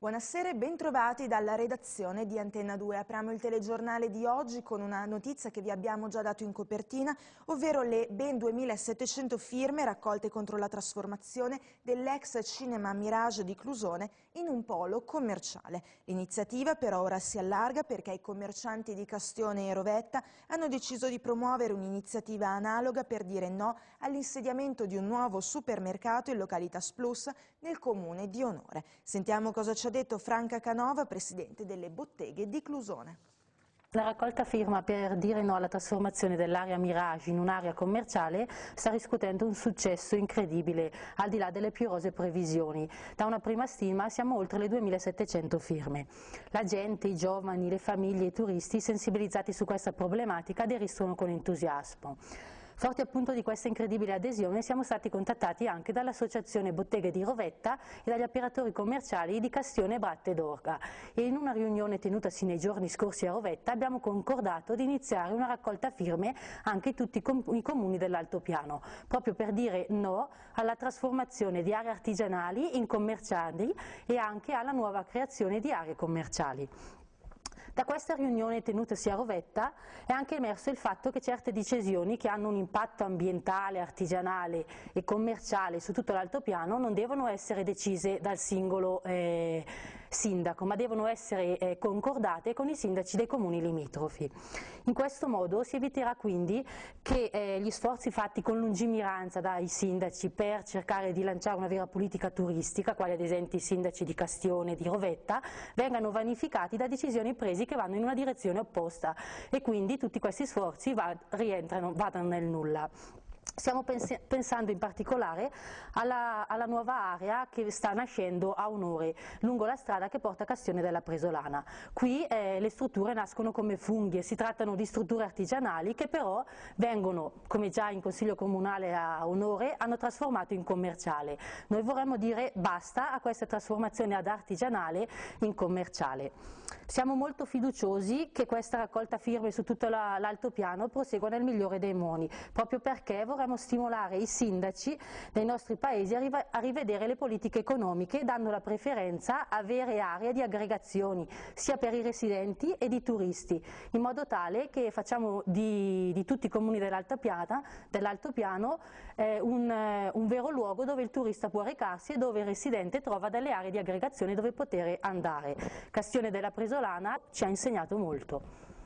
Buonasera e bentrovati dalla redazione di Antenna 2. Apriamo il telegiornale di oggi con una notizia che vi abbiamo già dato in copertina, ovvero le ben 2700 firme raccolte contro la trasformazione dell'ex cinema Mirage di Clusone in un polo commerciale. L'iniziativa per ora si allarga perché i commercianti di Castione e Rovetta hanno deciso di promuovere un'iniziativa analoga per dire no all'insediamento di un nuovo supermercato in località Splus nel comune di Onore. Sentiamo cosa c'è ha detto Franca Canova, presidente delle botteghe di Clusone. La raccolta firma per dire no alla trasformazione dell'area Mirage in un'area commerciale sta riscuotendo un successo incredibile, al di là delle più rose previsioni. Da una prima stima siamo oltre le 2700 firme. La gente, i giovani, le famiglie, e i turisti sensibilizzati su questa problematica aderiscono con entusiasmo. Forti appunto di questa incredibile adesione siamo stati contattati anche dall'associazione Botteghe di Rovetta e dagli operatori commerciali di Castione, Bratte d'Orga e in una riunione tenutasi nei giorni scorsi a Rovetta abbiamo concordato di iniziare una raccolta firme anche in tutti i comuni dell'Altopiano proprio per dire no alla trasformazione di aree artigianali in commerciali e anche alla nuova creazione di aree commerciali. Da questa riunione tenutasi a Rovetta è anche emerso il fatto che certe decisioni che hanno un impatto ambientale, artigianale e commerciale su tutto l'altopiano non devono essere decise dal singolo eh, sindaco, ma devono essere eh, concordate con i sindaci dei comuni limitrofi. In questo modo si eviterà quindi che eh, gli sforzi fatti con lungimiranza dai sindaci per cercare di lanciare una vera politica turistica, quali ad esempio i sindaci di Castione e di Rovetta, vengano vanificati da decisioni prese che vanno in una direzione opposta e quindi tutti questi sforzi va, rientrano, vadano nel nulla. Stiamo pens pensando in particolare alla, alla, nuova area che sta nascendo a Onore, lungo la strada che porta a Castione della Presolana. Qui eh, le strutture nascono come funghi, si trattano di strutture artigianali che però vengono, come già in Consiglio Comunale a Onore, hanno trasformato in commerciale. Noi vorremmo dire basta a questa trasformazione ad artigianale in commerciale. Siamo molto fiduciosi che questa raccolta firme su tutto l'altopiano la, prosegua nel migliore dei modi, proprio perché dovremmo stimolare i sindaci dei nostri paesi a rivedere le politiche economiche dando la preferenza a vere aree di aggregazioni sia per i residenti e di turisti in modo tale che facciamo di, di tutti i comuni dell'Alto dell eh, un, un vero luogo dove il turista può recarsi e dove il residente trova delle aree di aggregazione dove poter andare. Castione della Presolana ci ha insegnato molto.